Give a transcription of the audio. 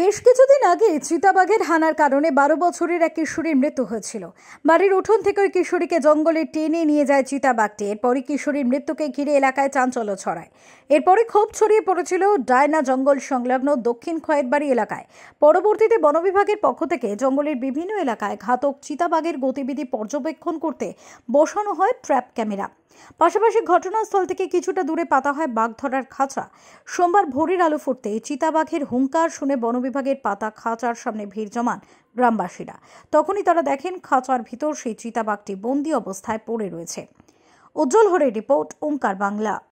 বেশ কিছুদিন আগে চিতাবাঘের হানার কারণে বারো বছরের এক কিশোরীর মৃত্যু হয়েছিল বাড়ির উঠোন থেকে ওই কিশোরীকে জঙ্গলে টেনে নিয়ে যায় চিতাবাঘটি এরপরই কিশোরীর মৃত্যুকে ঘিরে এলাকায় চাঞ্চল্য ছড়ায় এরপরে ক্ষোভ ছড়িয়ে পড়েছিল ডায়না জঙ্গল সংলগ্ন দক্ষিণ খয়েরবাড়ি এলাকায় পরবর্তীতে বনবিভাগের পক্ষ থেকে জঙ্গলের বিভিন্ন এলাকায় ঘাতক চিতাবাঘের গতিবিধি পর্যবেক্ষণ করতে বসানো হয় ট্র্যাপ ক্যামেরা পাশাপাশি ঘটনাস্থল থেকে কিছুটা দূরে পাতা হয় বাঘ ধরার খাঁচা সোমবার ভোরের আলো ফুটতে চিতাবাঘের হুঙ্কার শুনে বনবিভাগের পাতা খাঁচার সামনে ভিড় জমান গ্রামবাসীরা তখনই তারা দেখেন খাঁচার ভিতর সেই চিতাবাঘটি বন্দি অবস্থায় পড়ে রয়েছে উজ্জ্বল হরে রিপোর্ট ওঙ্কার বাংলা